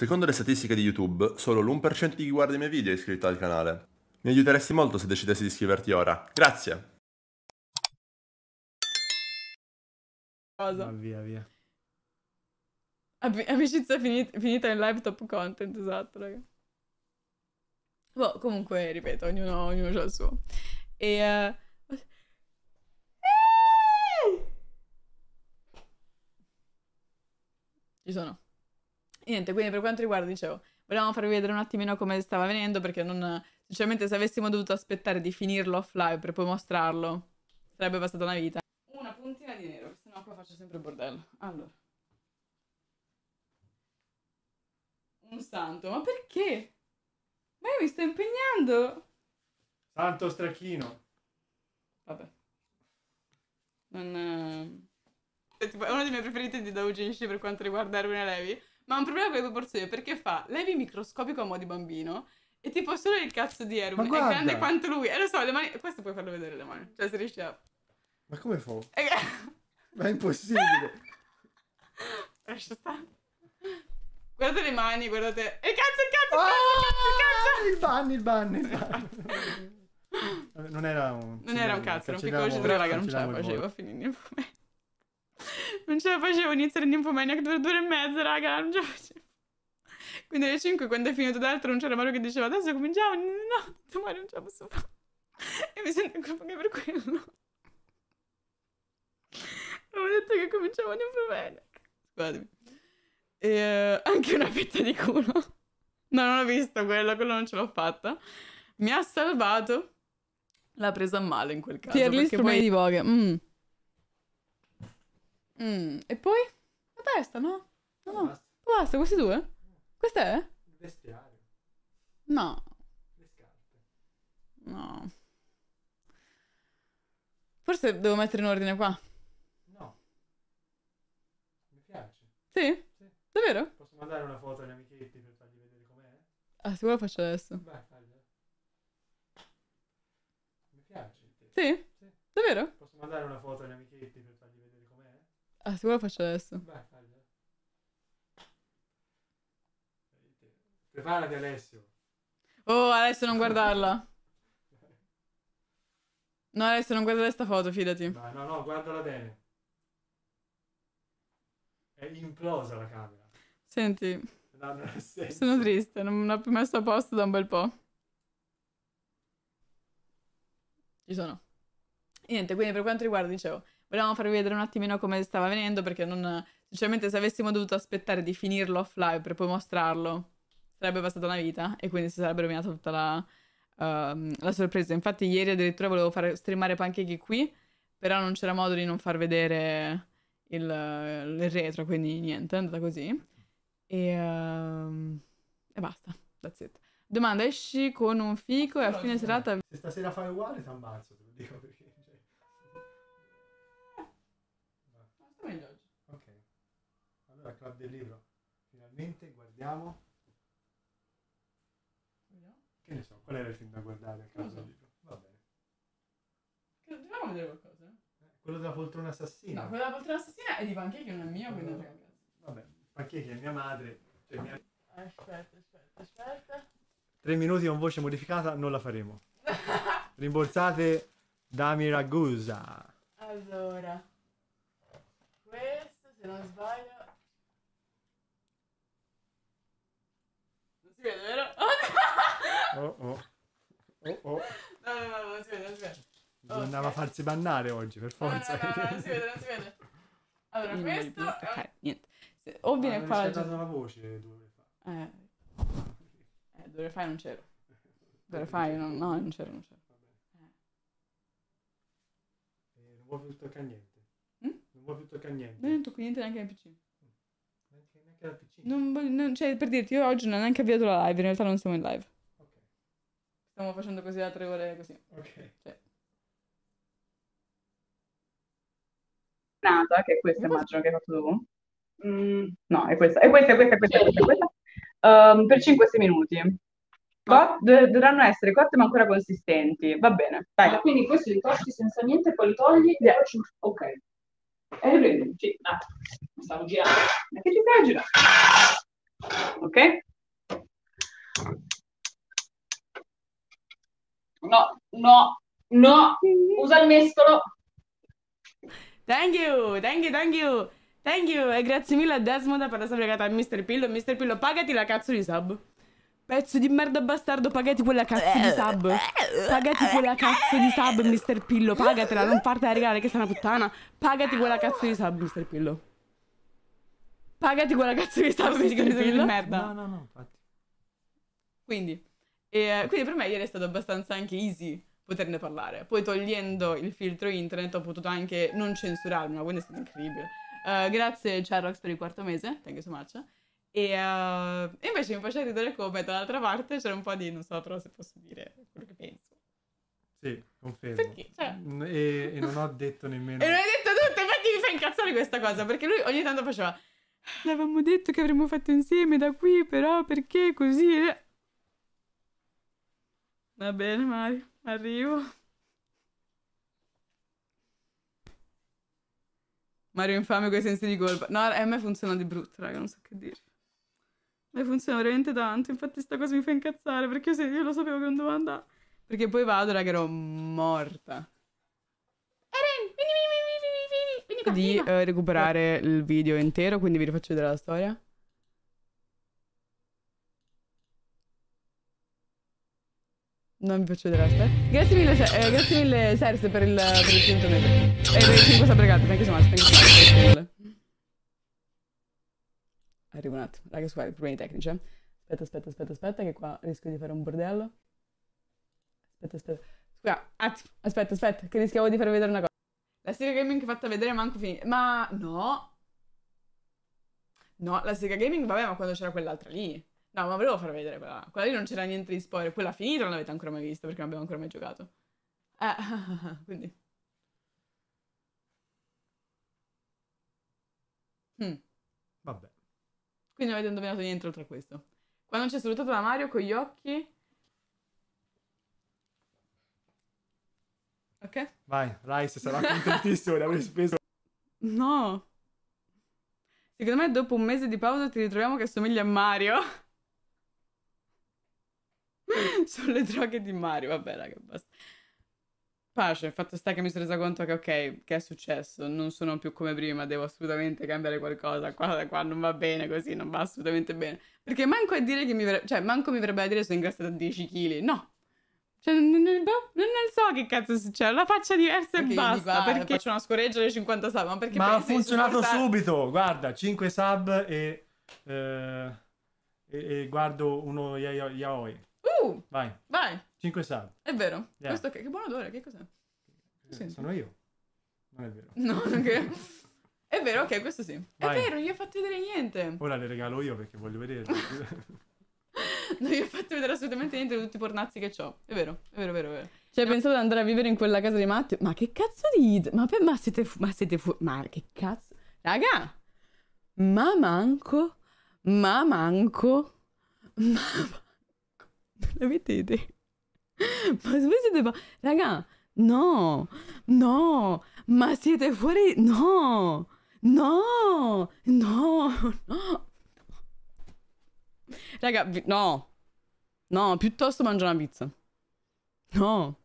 Secondo le statistiche di YouTube, solo l'1% di chi guarda i miei video è iscritto al canale. Mi aiuteresti molto se decidessi di iscriverti ora. Grazie! Cosa? Ma ah, via, via. Am- amicizia finita, finita in live top content, esatto, raga. Boh, comunque, ripeto, ognuno, ognuno ha il suo. E... Uh... Ci sono niente, quindi per quanto riguarda, dicevo, volevamo farvi vedere un attimino come stava venendo perché non, sinceramente se avessimo dovuto aspettare di finirlo offline per poi mostrarlo, sarebbe passata una vita. Una puntina di nero, sennò qua faccio sempre il bordello. Allora. Un santo, ma perché? Ma io mi sto impegnando! Santo stracchino. Vabbè. Non... Eh, è, tipo, uno dei miei preferiti di Doujinshi per quanto riguarda Erwin e Levi ma un problema con le proporzioni perché fa Levi microscopico a mo' di bambino e tipo solo il cazzo di Erwin è grande quanto lui. E eh, lo so, le mani... Questo puoi farlo vedere le mani. Cioè, se riesci a... Ma come fa? E... Eh. Ma è impossibile. Lascia stare. Guardate le mani, guardate... E il cazzo, il cazzo, oh! il ah! cazzo, il cazzo! Il ban, il ban, il ban. non era un... Non era un cazzo, era un piccolo giro, raga, non ce la facevo a finire il fumetto non ce la facevo iniziare Nymphomaniac due, due e mezza, raga, non ce la facevo. Quindi alle 5 quando è finito d'altro non c'era Mario che diceva adesso cominciamo, no, domani non ce la posso fare. E mi sento in colpa anche per quello. Avevo detto che cominciamo Nymphomaniac. Scusatemi. E, eh, anche una fetta di culo. No, non l'ho visto quello, quello non ce l'ho fatta. Mi ha salvato. L'ha presa a male in quel caso. Tier list poi... di voghe. mmm Mm, e poi? La testa, no? No, no. Basta. Basta, questi due? Questa è? Il vestiario. No. Le scarpe. No. Forse devo mettere in ordine qua. No. Mi piace. Sì? Sì. Davvero? Posso mandare una foto agli amichetti per fargli vedere com'è? Ah, se vuoi lo faccio adesso. Beh, fagli. Mi piace. Sì? Sì. Davvero? Posso mandare una foto agli amichetti per Ah, tu lo faccio adesso. Preparati Alessio. Oh, Alessio non guardarla. No, Alessio non guardare questa foto, fidati. No, no, no, guardala bene. È implosa la camera. Senti. non Sono triste, non l'ho più messo a posto da un bel po'. Ci sono. niente, quindi per quanto riguarda, dicevo, volevamo farvi vedere un attimino come stava venendo perché non, sinceramente se avessimo dovuto aspettare di finirlo offline per poi mostrarlo sarebbe passata una vita e quindi si sarebbe rovinata tutta la, uh, la, sorpresa. Infatti ieri addirittura volevo fare streamare Pancake qui, però non c'era modo di non far vedere il, il retro, quindi niente, è andata così. E, uh, e basta, that's it. Domanda, esci con un fico e a fine serata... Se stasera fai uguale ti ammazzo, te lo dico perché... Allora, Club del Libro, finalmente guardiamo... Vediamo. Che ne so, qual era il film da guardare al Club so. del Libro? Va bene. Che dovevamo vedere qualcosa? Eh, quello della poltrona assassina. No, quello della poltrona assassina è di Panché che non è mio, quindi... No. Vabbè, Panché che è mia madre... Cioè mia... Aspetta, aspetta, aspetta. Tre minuti con voce modificata non la faremo. Rimborsate Dami Ragusa. Allora, questo se non sbaglio Si vede, vero? oh, oh. Oh, oh. oh. No, no, no, non si vede, non si vede. Bisognava okay. farsi bannare oggi, per forza. No, no, no, non si vede, non si vede. Allora, mm, questo... Niente, è... okay, niente. Se, o viene ah, qua... Ma la la voce dove ore fa. Eh. eh due ore non c'ero. Dove fai? fa no, non c'ero, non c'ero. Eh. Eh, non vuoi più toccare niente. Mm? Non vuoi più toccare niente. Non tocco niente neanche nel PC neanche al PC. Non, non, cioè, per dirti, io oggi non ho neanche avviato la live, in realtà non siamo in live. Ok. Stiamo facendo così da tre ore così. Ok. Cioè. Nata, che è questa immagino che hai fatto tu. Mm, no, è questa, è questa, è questa, è questa, è questa, è questa. Um, per 5-6 minuti. Cot- dovranno essere cotte ma ancora consistenti. Va bene, dai. Ah, quindi questi li costi senza niente, poi li togli yeah. e poi ci... Ok. E eh, riprendi. Sì, ah, stavo girando che ti piacciono. Ok? No, no, no, usa il mestolo. Thank you, thank you, thank you. Thank you e grazie mille a Desmond per essere legata a Mr. Pillo. Mr. Pillo, pagati la cazzo di sub. Pezzo di merda bastardo, pagati quella cazzo di sub. Pagati quella cazzo di sub, Mr. Pillo. Pagatela, non fartela regalare che sei una puttana. Pagati quella cazzo di sub, Mr. Pillo pagati quella cazzo che Starbucks sì, di merda. No, no, no, infatti. Quindi, e, eh, quindi per me ieri è stato abbastanza anche easy poterne parlare. Poi togliendo il filtro internet ho potuto anche non censurarmi, ma quindi è stato incredibile. Uh, grazie Charrox per il quarto mese, thank you so much. E, uh, invece mi faceva ridere come dall'altra parte c'era un po' di, non so però se posso dire quello che penso. Sì, confermo. Perché? Cioè... E, e, non ho detto nemmeno... e non hai detto tutto, infatti mi fa incazzare questa cosa, perché lui ogni tanto faceva... L'avevamo detto che avremmo fatto insieme da qui, però perché così? Va bene, Mari, arrivo. Mario infame con i sensi di colpa. No, a me funziona di brutto, raga, non so che dire. A me funziona veramente tanto, infatti sta cosa mi fa incazzare, perché io, io lo sapevo che non doveva andare. Perché poi vado, raga, ero morta di eh, recuperare il video intero, quindi vi rifaccio vedere la storia. Non vi faccio vedere la storia. Grazie mille, eh, grazie mille Serse per il, per il E eh, 5 sabregate, thank you so much, thank you so much. Arrivo un attimo, raga scusate, problemi tecnici. Eh. Aspetta, aspetta, aspetta, aspetta, che qua rischio di fare un bordello. Aspetta, aspetta. Scusa, aspetta, aspetta, che rischiavo di far vedere una cosa. La Sega Gaming fatta vedere manco finita. Ma no. No, la Sega Gaming, vabbè, ma quando c'era quell'altra lì. No, ma volevo far vedere quella. Quella lì non c'era niente di spoiler. Quella finita non l'avete ancora mai vista perché non abbiamo ancora mai giocato. Eh, quindi... Hmm. Vabbè. Quindi non avete indovinato niente oltre a questo. Quando ci ha salutato da Mario con gli occhi... Perché? Vai, Rice sarà contentissimo di aver speso. No. Secondo me dopo un mese di pausa ti ritroviamo che assomiglia a Mario. Sono le droghe di Mario, vabbè raga, basta. Pace, fatto sta che mi sono resa conto che ok, che è successo, non sono più come prima, devo assolutamente cambiare qualcosa, qua, qua non va bene così, non va assolutamente bene. Perché manco a dire che mi, cioè, manco mi verrebbe a dire sono ingrassata 10 kg, no, cioè, boh, non, non, so che cazzo succede, la faccia diversa okay, e basta. Guarda, perché faccio una scoreggia e 50 sub, ma perché... Ma ha funzionato supportare... subito, guarda, 5 sub e, eh, e, e guardo uno yaoi. uh! Vai. Vai. 5 sub. È vero. Yeah. Questo che, che buon odore, che cos'è? Eh, sono io. Non è vero. No, non È vero, ok, questo sì. Vai. È vero, non gli ho fatto vedere niente. Ora le regalo io perché voglio vedere. non gli ho fatto vedere assolutamente niente di tutti i pornazzi che ho. È vero, è vero, è vero, è vero. Cioè, no. pensavo di andare a vivere in quella casa di Matteo. Ma che cazzo di... Ma, ma siete... Fu... Ma siete fu... Ma che cazzo... Raga! Ma manco... Ma manco... Ma manco... Non l'avete idea? Ma voi siete... Raga! No! No! Ma siete fuori... No! No! No! No! Raga, no. No, piuttosto mangio una pizza. No.